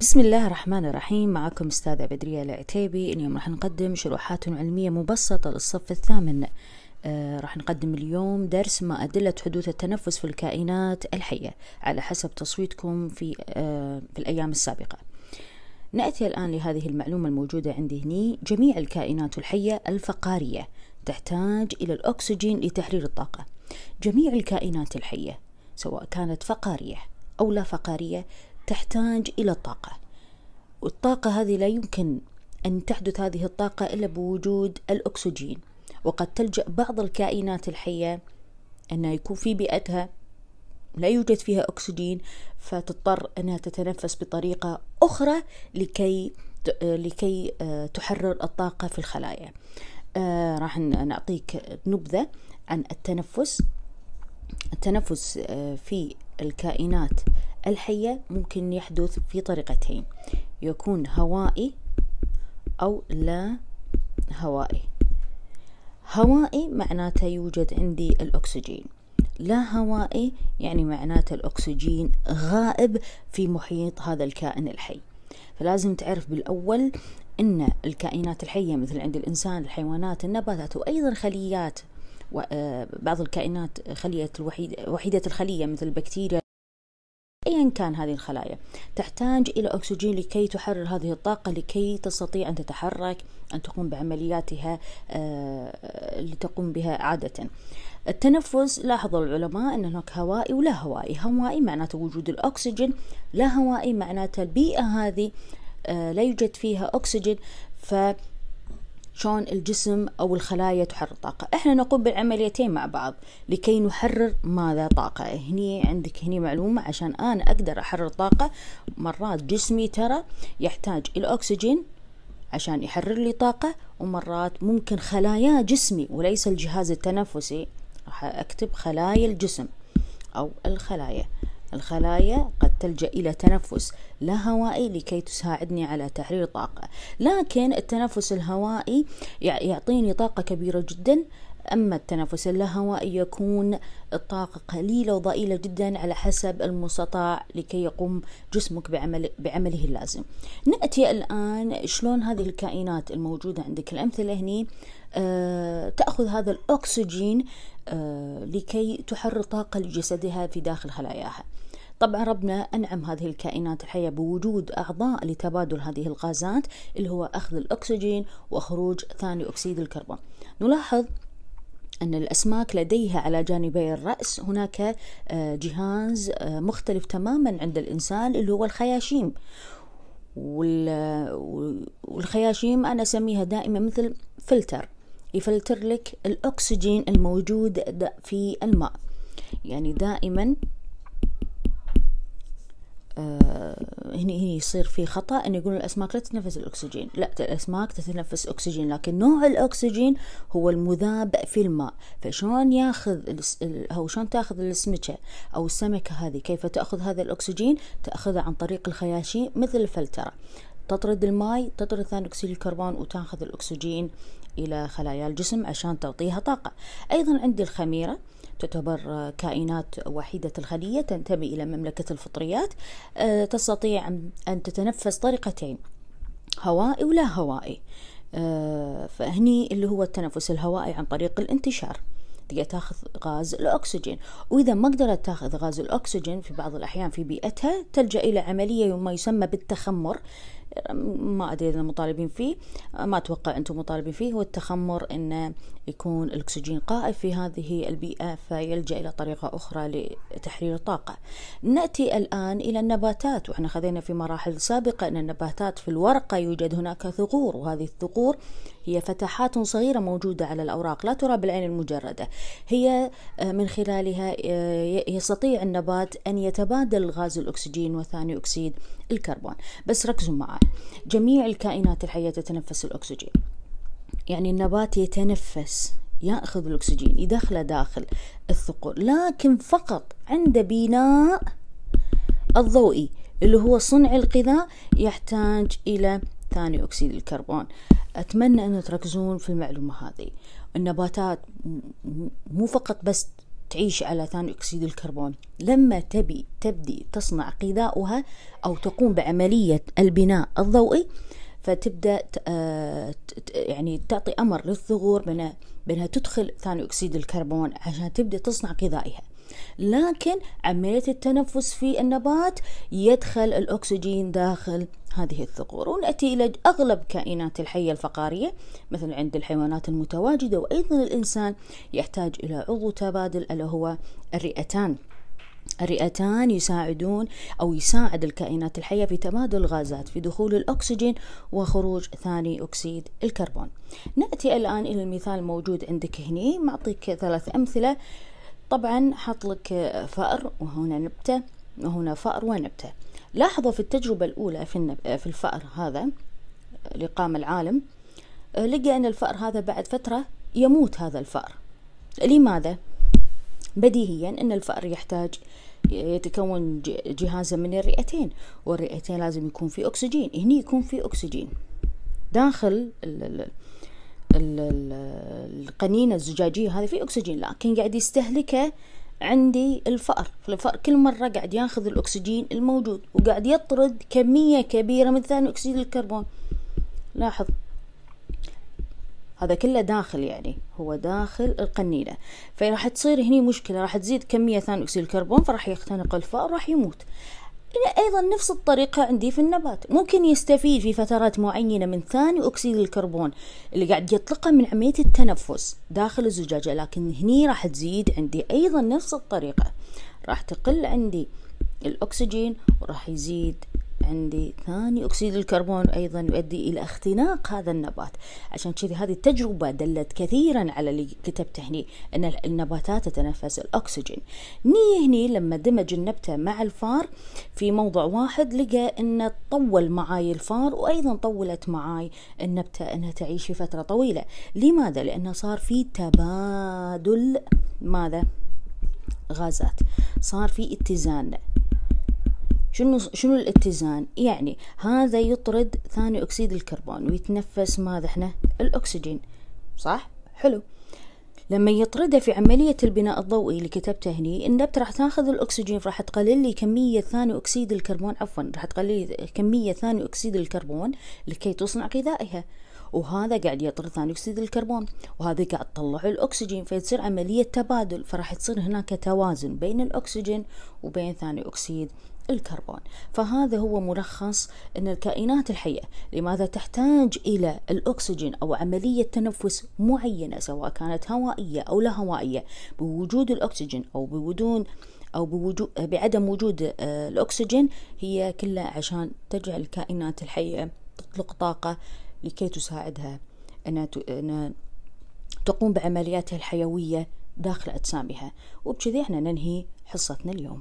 بسم الله الرحمن الرحيم معكم أستاذة بدرية العتيبي اليوم راح نقدم شروحات علمية مبسطة للصف الثامن آه راح نقدم اليوم درس ما أدلة حدوث التنفس في الكائنات الحية على حسب تصويتكم في, آه في الأيام السابقة نأتي الآن لهذه المعلومة الموجودة عندي هني جميع الكائنات الحية الفقارية تحتاج إلى الأكسجين لتحرير الطاقة جميع الكائنات الحية سواء كانت فقارية أو لا فقارية تحتاج إلى طاقة والطاقة هذه لا يمكن أن تحدث هذه الطاقة إلا بوجود الأكسجين وقد تلجأ بعض الكائنات الحية أنها يكون في بيئتها لا يوجد فيها أكسجين فتضطر أنها تتنفس بطريقة أخرى لكي لكي آه، تحرر الطاقة في الخلايا آه، راح نعطيك نبذة عن التنفس التنفس آه، في الكائنات الحية ممكن يحدث في طريقتين يكون هوائي أو لا هوائي هوائي معناته يوجد عندي الأكسجين لا هوائي يعني معناته الأكسجين غائب في محيط هذا الكائن الحي فلازم تعرف بالأول أن الكائنات الحية مثل عند الإنسان الحيوانات النباتات وأيضا خليات آه، بعض الكائنات خلية الوحيد وحيدة الخلية مثل البكتيريا أيا كان هذه الخلايا تحتاج إلى أكسجين لكي تحرر هذه الطاقة لكي تستطيع أن تتحرك أن تقوم بعملياتها اللي آه، آه، تقوم بها عادة التنفس لاحظ العلماء أن هناك هوائي ولا هوائي هوائي معناته وجود الأكسجين لا هوائي معناته البيئة هذه آه، لا يوجد فيها أكسجين ف شلون الجسم أو الخلايا تحرر طاقة إحنا نقوم بالعمليتين مع بعض لكي نحرر ماذا طاقة هني عندك هني معلومة عشان أنا أقدر أحرر طاقة مرات جسمي ترى يحتاج الأكسجين عشان يحرر لي طاقة ومرات ممكن خلايا جسمي وليس الجهاز التنفسي راح أكتب خلايا الجسم أو الخلايا الخلايا قد تلجأ إلى تنفس لا هوائي لكي تساعدني على تحرير طاقة لكن التنفس الهوائي يعطيني طاقة كبيرة جدا أما التنفس اللاهوائي يكون الطاقة قليلة وضئيلة جدا على حسب المستطاع لكي يقوم جسمك بعمل بعمله اللازم نأتي الآن شلون هذه الكائنات الموجودة عندك الأمثلة هني آه تأخذ هذا الأكسجين آه لكي تحرر طاقة لجسدها في داخل خلاياها طبعا ربنا أنعم هذه الكائنات الحية بوجود أعضاء لتبادل هذه الغازات اللي هو أخذ الأكسجين وخروج ثاني أكسيد الكربون نلاحظ أن الأسماك لديها على جانبي الرأس هناك آه، جهاز آه، مختلف تماما عند الإنسان اللي هو الخياشيم والخياشيم أنا أسميها دائما مثل فلتر يفلتر لك الأكسجين الموجود في الماء يعني دائما آه، هني هني يصير في خطا ان يقولون الاسماك لا تتنفس الاكسجين لا الاسماك تتنفس اكسجين لكن نوع الاكسجين هو المذاب في الماء فشلون ياخذ او شلون تاخذ السمكه او السمكه هذه كيف تاخذ هذا الاكسجين تاخذه عن طريق الخياشيم مثل الفلتره تطرد الماي تطرد ثاني أكسيد الكربون وتاخذ الأكسجين إلى خلايا الجسم عشان تعطيها طاقة أيضا عندي الخميرة تعتبر كائنات وحيدة الخلية تنتمي إلى مملكة الفطريات آه، تستطيع أن تتنفس طريقتين هوائي ولا هوائي آه، فهني اللي هو التنفس الهوائي عن طريق الانتشار تقدر تاخذ غاز الاكسجين واذا ما قدرت تاخذ غاز الاكسجين في بعض الاحيان في بيئتها تلجا الى عمليه ما يسمى بالتخمر ما ادري اذا مطالبين فيه ما اتوقع انتم مطالبين فيه هو التخمر انه يكون الاكسجين قائم في هذه البيئه فيلجا الى طريقه اخرى لتحرير الطاقه. ناتي الان الى النباتات واحنا خذينا في مراحل سابقه ان النباتات في الورقه يوجد هناك ثغور وهذه الثغور هي فتحات صغيرة موجودة على الأوراق لا ترى بالعين المجردة هي آه، من خلالها آه، يستطيع النبات أن يتبادل الغاز الأكسجين وثاني أكسيد الكربون بس ركزوا معي جميع الكائنات الحية تتنفس الأكسجين يعني النبات يتنفس ياخذ الاكسجين يدخله داخل الثقوب لكن فقط عند بناء الضوئي اللي هو صنع الغذاء يحتاج الى ثاني أكسيد الكربون أتمنى أن تركزون في المعلومة هذه النباتات مو فقط بس تعيش على ثاني أكسيد الكربون لما تبي تبدي تصنع غذاؤها أو تقوم بعملية البناء الضوئي فتبدأ آه، يعني تعطي أمر للثغور بأنها تدخل ثاني أكسيد الكربون عشان تبدأ تصنع غذائها لكن عملية التنفس في النبات يدخل الأكسجين داخل هذه الثقور ونأتي إلى أغلب كائنات الحية الفقارية مثل عند الحيوانات المتواجدة وأيضا الإنسان يحتاج إلى عضو تبادل ألا هو الرئتان الرئتان يساعدون أو يساعد الكائنات الحية في تبادل الغازات في دخول الأكسجين وخروج ثاني أكسيد الكربون نأتي الآن إلى المثال الموجود عندك هنا معطيك ثلاث أمثلة طبعا حط لك فأر وهنا نبتة وهنا فأر ونبتة لاحظوا في التجربة الأولى في, النب... في الفأر هذا اللي قام العالم لقى أن الفأر هذا بعد فترة يموت هذا الفأر لماذا؟ بديهيا أن الفأر يحتاج يتكون جهازا من الرئتين والرئتين لازم يكون في أكسجين هني يكون في أكسجين داخل القنينة الزجاجية هذه في أكسجين لكن قاعد يستهلكه عندي الفأر الفأر كل مرة قاعد ياخذ الأكسجين الموجود وقاعد يطرد كمية كبيرة من ثاني أكسيد الكربون لاحظ هذا كله داخل يعني هو داخل القنينة فراح تصير هني مشكلة راح تزيد كمية ثاني أكسيد الكربون فراح يختنق الفأر راح يموت أيضا نفس الطريقة عندي في النبات ممكن يستفيد في فترات معينة من ثاني أكسيد الكربون اللي قاعد يطلقه من عملية التنفس داخل الزجاجة لكن هني راح تزيد عندي أيضا نفس الطريقة راح تقل عندي الأكسجين وراح يزيد عندي ثاني أكسيد الكربون أيضا يؤدي إلى اختناق هذا النبات عشان كذي هذه التجربة دلت كثيرا على اللي كتبته هني أن النباتات تتنفس الأكسجين ني هني لما دمج النبتة مع الفار في موضع واحد لقى أن طول معاي الفار وأيضا طولت معاي النبتة أنها تعيش في فترة طويلة لماذا؟ لأنه صار في تبادل ماذا؟ غازات صار في اتزان شنو شنو الاتزان يعني هذا يطرد ثاني اكسيد الكربون ويتنفس ماذا احنا الاكسجين صح حلو لما يطرده في عملية البناء الضوئي اللي كتبته هني النبتة راح تاخذ الأكسجين راح تقلل لي كمية ثاني أكسيد الكربون عفوا راح تقلل لي كمية ثاني أكسيد الكربون لكي تصنع غذائها وهذا قاعد يطرد ثاني اكسيد الكربون وهذا قاعد تطلع الاكسجين فتصير عمليه تبادل فراح تصير هناك توازن بين الاكسجين وبين ثاني اكسيد الكربون فهذا هو ملخص ان الكائنات الحيه لماذا تحتاج الى الاكسجين او عمليه تنفس معينه سواء كانت هوائيه او لا هوائيه بوجود الاكسجين او بدون او بوجود بعدم وجود آه، الاكسجين هي كلها عشان تجعل الكائنات الحيه تطلق طاقه لكي تساعدها أن تقوم بعملياتها الحيوية داخل أجسامها وبكذي احنا ننهي حصتنا اليوم